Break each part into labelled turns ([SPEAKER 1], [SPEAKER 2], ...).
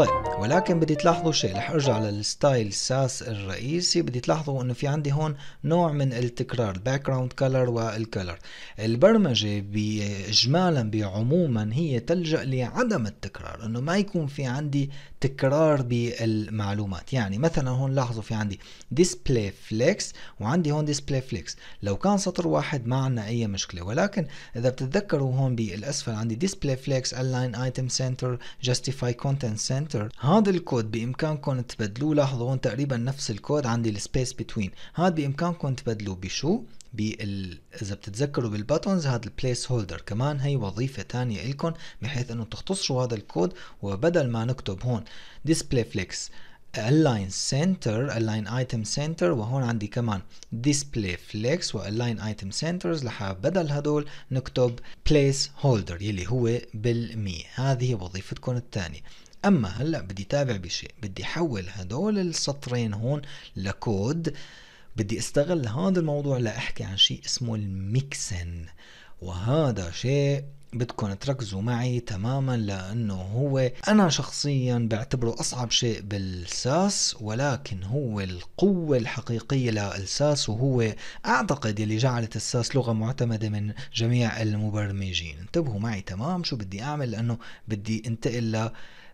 [SPEAKER 1] طيب ولكن بدي تلاحظوا شيء رح ارجع للستايل ساس الرئيسي بدي تلاحظوا انه في عندي هون نوع من التكرار باك جراوند كلر والكلر البرمجه باجمالا بعموما هي تلجا لعدم التكرار انه ما يكون في عندي تكرار بالمعلومات يعني مثلا هون لاحظوا في عندي ديسبلاي فليكس وعندي هون ديسبلاي فليكس لو كان سطر واحد ما عندنا اي مشكله ولكن اذا بتتذكروا هون بالاسفل عندي ديسبلاي فليكس الاين ايتم سنتر جاستيفاي كونتنت سنتر انتر هذا الكود بامكانكم تبدلوه لاحظوا هون تقريبا نفس الكود عندي السبيس بتوين هذا بامكانكم تبدلوه بشو بال اذا بتتذكروا بالباتونز هذا البليس هولدر كمان هي وظيفه ثانيه لكم بحيث انه تختصروا هذا الكود وبدل ما نكتب هون display flex align center align item center وهون عندي كمان display flex و align item centers رح بدل هدول نكتب place holder يلي هو بالمية هذه وظيفتكم الثانية اما هلا بدي تابع بشيء بدي احول هدول السطرين هون لكود بدي استغل هذا الموضوع لاحكي عن شيء اسمه الميكسن وهذا شيء بدكم تركزوا معي تماما لانه هو انا شخصيا بعتبره اصعب شيء بالساس ولكن هو القوه الحقيقيه للساس وهو اعتقد يلي جعلت الساس لغه معتمده من جميع المبرمجين انتبهوا معي تمام شو بدي اعمل لانه بدي انتقل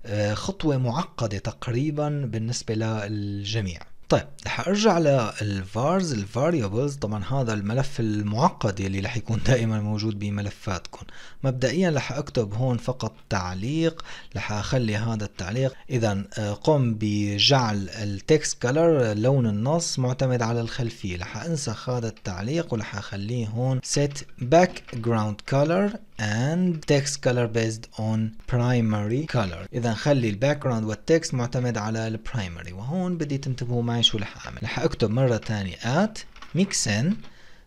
[SPEAKER 1] آه، خطوة معقدة تقريبا بالنسبة للجميع طيب رح ارجع للفارز الفاريبلز طبعا هذا الملف المعقد اللي رح يكون دائما موجود بملفاتكم مبدئيا رح اكتب هون فقط تعليق رح اخلي هذا التعليق اذا آه، قم بجعل التكست كلر لون النص معتمد على الخلفية رح انسخ هذا التعليق ورح اخليه هون سيت باك جراوند كلر and text color based on primary color اذا خلي الباك جراوند والتكست معتمد على البرايمري وهون بدي تنتبهوا معي شو رح اعمل رح اكتب مره ثانيه at mixin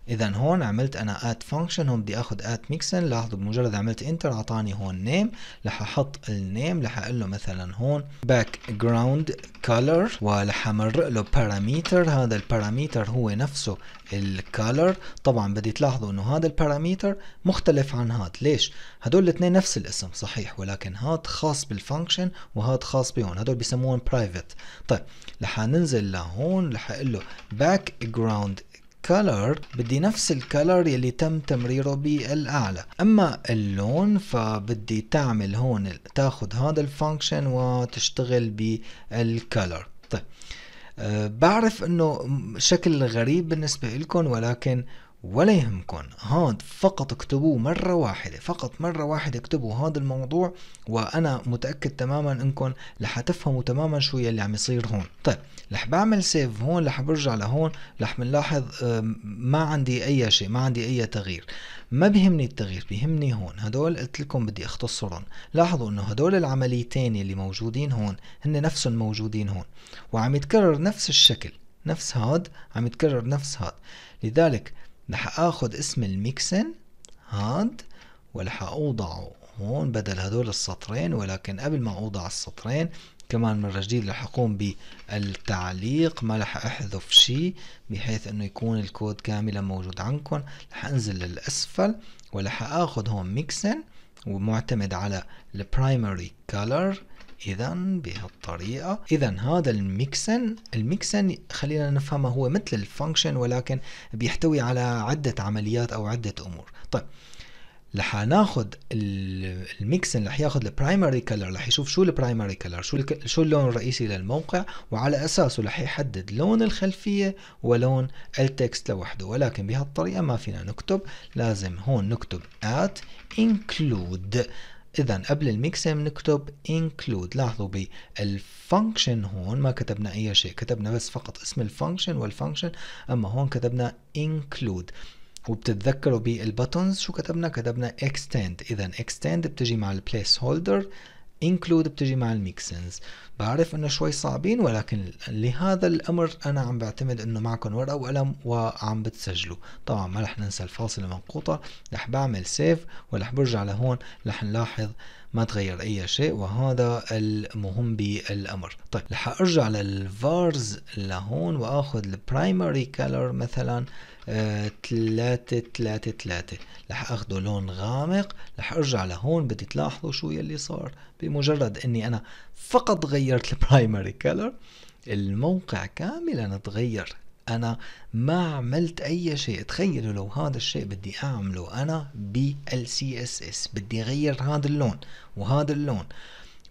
[SPEAKER 1] اذا هون عملت انا اد فانكشن هون بدي اخذ اد ميكسن لاحظوا بمجرد عملت انتر اعطاني هون نيم رح احط النيم رح اقول له مثلا هون باك جراوند كولر ورح امرق له باراميتر هذا الباراميتر هو نفسه الكالر طبعا بدي تلاحظوا انه هذا الباراميتر مختلف عن هاد ليش هدول الاثنين نفس الاسم صحيح ولكن هاد خاص بالفانكشن وهاد خاص بهون هدول بيسموهم برايفت طيب رح ننزل لهون رح اقول له باك جراوند color بدي نفس color يلي تم تمريره بالاعلى اما اللون فبدي تعمل هون تاخد هذا الفانكشن وتشتغل بالكلر طيب أه بعرف انه شكل غريب بالنسبة لكم ولكن ولا يهمكم هاد فقط اكتبوه مرة واحدة فقط مرة واحدة اكتبوا هذا الموضوع وانا متأكد تماما انكم رح تفهموا تماما شو يلي عم يصير هون طيب رح بعمل سيف هون رح برجع لهون رح بنلاحظ آه، ما عندي اي شيء ما عندي اي تغيير ما بهمني التغيير بهمني هون هدول قلت لكم بدي اختصرهم لاحظوا انه هدول العمليتين اللي موجودين هون هن نفسهم موجودين هون وعم يتكرر نفس الشكل نفس هاد عم يتكرر نفس هاد لذلك رح اخد اسم الميكسن هاد ورح اوضعه هون بدل هدول السطرين ولكن قبل ما اوضع السطرين كمان مرة جديد رح اقوم بالتعليق ما رح احذف شيء بحيث انه يكون الكود كاملا موجود عندكم رح انزل للاسفل ورح اخد هون ميكسن ومعتمد على البرايمري كولر اذا بهالطريقه اذا هذا الميكسن الميكسن خلينا نفهمه هو مثل الفانكشن ولكن بيحتوي على عده عمليات او عده امور طيب رح ناخذ الميكسن رح ياخذ البرايمري كلر رح يشوف شو البرايمري كلر شو شو اللون الرئيسي للموقع وعلى اساسه رح يحدد لون الخلفيه ولون التكست لوحده ولكن بهالطريقه ما فينا نكتب لازم هون نكتب at include اذا قبل الميكسن بنكتب include لاحظوا بالفانكشن هون ما كتبنا اي شيء كتبنا بس فقط اسم الفانكشن والفانكشن اما هون كتبنا include وبتتذكروا بالبتونز شو كتبنا كتبنا extend اذا extend بتجي مع البليس هولدر include بتجي مع الميكسنز بعرف انه شوي صعبين ولكن لهذا الامر انا عم بعتمد انه معكم ورقه وقلم وعم بتسجلوا طبعا ما رح ننسى الفاصله المنقوطه رح بعمل سيف ورح برجع لهون رح نلاحظ ما تغير اي شيء وهذا المهم بالامر طيب رح ارجع للفارز لهون واخذ البرايمري كلر مثلا ثلاثة آه، ثلاثة ثلاثة رح اخده لون غامق رح ارجع لهون بدي تلاحظوا شو يلي صار بمجرد اني انا فقط غيرت تغيرت البرايمري كلر الموقع كاملا تغير انا ما عملت اي شيء تخيلوا لو هذا الشيء بدي اعمله انا بالسي اس اس بدي اغير هذا اللون وهذا اللون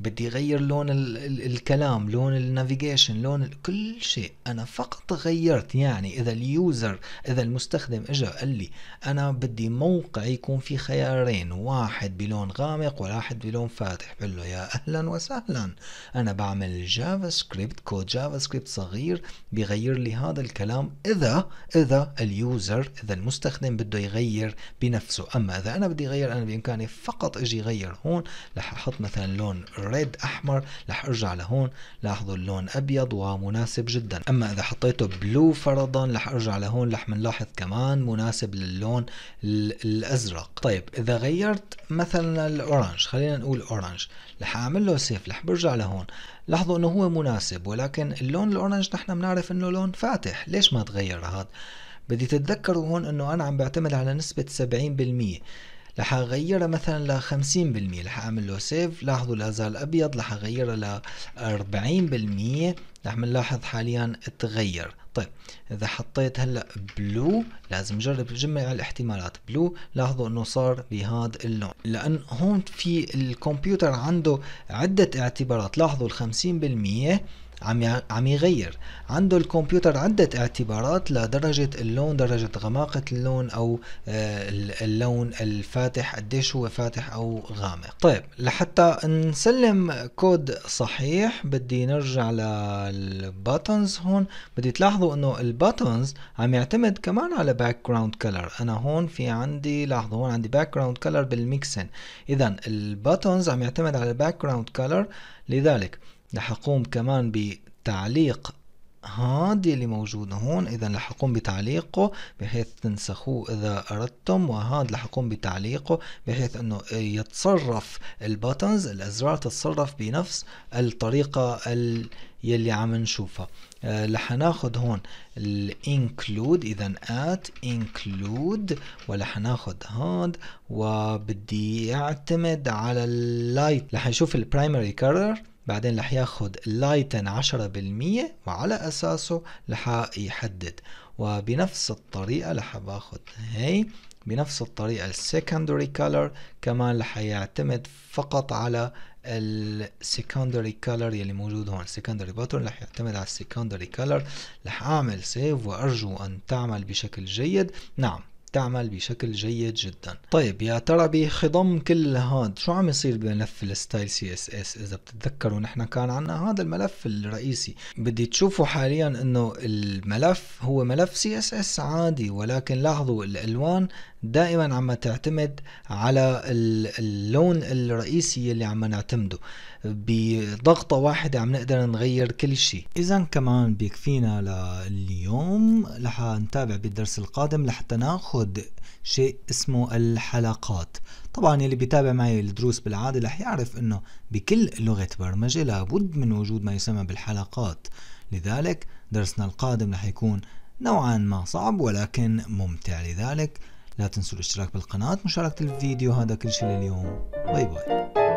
[SPEAKER 1] بدي اغير لون الـ الـ الكلام لون النافيجيشن لون كل شيء انا فقط غيرت يعني اذا اليوزر اذا المستخدم اجى قال لي انا بدي موقع يكون فيه خيارين واحد بلون غامق وواحد بلون فاتح بقول له يا اهلا وسهلا انا بعمل جافا سكريبت كود جافا سكريبت صغير بغير لي هذا الكلام اذا اذا اليوزر اذا المستخدم بده يغير بنفسه اما اذا انا بدي اغير انا بامكاني فقط اجي اغير هون رح احط مثلا لون ريد احمر رح ارجع لهون لاحظوا اللون ابيض ومناسب جدا اما اذا حطيته بلو فرضا رح ارجع لهون رح بنلاحظ كمان مناسب للون الازرق طيب اذا غيرت مثلا الاورانج خلينا نقول اورانج رح اعمل له سيف رح برجع لهون لاحظوا انه هو مناسب ولكن اللون الاورانج نحن بنعرف انه لون فاتح ليش ما تغير هذا بدي تتذكروا هون انه انا عم بعتمد على نسبة 70% رح اغيره مثلا ل 50% رح اعمل له سيف لاحظوا زال ابيض رح اغيره ل 40% رح بنلاحظ حاليا تغير طيب اذا حطيت هلا بلو لازم نجرب جميع الاحتمالات بلو لاحظوا انه صار بهذا اللون لان هون في الكمبيوتر عنده عده اعتبارات لاحظوا ال 50% عم عم يغير عنده الكمبيوتر عدة اعتبارات لدرجة اللون درجة غماقة اللون أو آه، اللون الفاتح قديش هو فاتح أو غامق طيب لحتى نسلم كود صحيح بدي نرجع للباتنز هون بدي تلاحظوا انه الباتنز عم يعتمد كمان على باك جراوند كلر انا هون في عندي لاحظوا هون عندي باك جراوند كلر بالميكسن اذا الباتنز عم يعتمد على باك جراوند كلر لذلك رح اقوم كمان بتعليق هادي اللي موجود هون اذا رح اقوم بتعليقه بحيث تنسخوه اذا اردتم وهذا رح اقوم بتعليقه بحيث انه يتصرف الباتنز الازرار تتصرف بنفس الطريقة يلي عم نشوفها آه، رح ناخذ هون الانكلود اذا ات انكلود ورح ناخذ هاد وبدي يعتمد على اللايت رح نشوف البرايمري كارير بعدين رح ياخذ اللايتن 10% وعلى أساسه رح يحدد وبنفس الطريقة رح باخذ هي بنفس الطريقة السكندري كلر كمان رح يعتمد فقط على السكندري كلر يلي موجود هون السكندري باترن رح يعتمد على السكندري كلر رح اعمل سيف وارجو ان تعمل بشكل جيد نعم تعمل بشكل جيد جدا طيب يا ترى بخضم كل هاد شو عم يصير بملف الستايل سي اس اس اذا بتتذكروا نحن كان عنا هذا الملف الرئيسي بدي تشوفوا حاليا انه الملف هو ملف سي اس اس عادي ولكن لاحظوا الالوان دائما عم تعتمد على اللون الرئيسي اللي عم نعتمده بضغطة واحدة عم نقدر نغير كل شيء إذا كمان بيكفينا لليوم رح نتابع بالدرس القادم لحتى ناخد شيء اسمه الحلقات طبعا يلي بيتابع معي الدروس بالعادة رح يعرف انه بكل لغة برمجة لابد من وجود ما يسمى بالحلقات لذلك درسنا القادم رح يكون نوعا ما صعب ولكن ممتع لذلك لا تنسوا الاشتراك بالقناة مشاركة الفيديو هذا كل شيء لليوم باي باي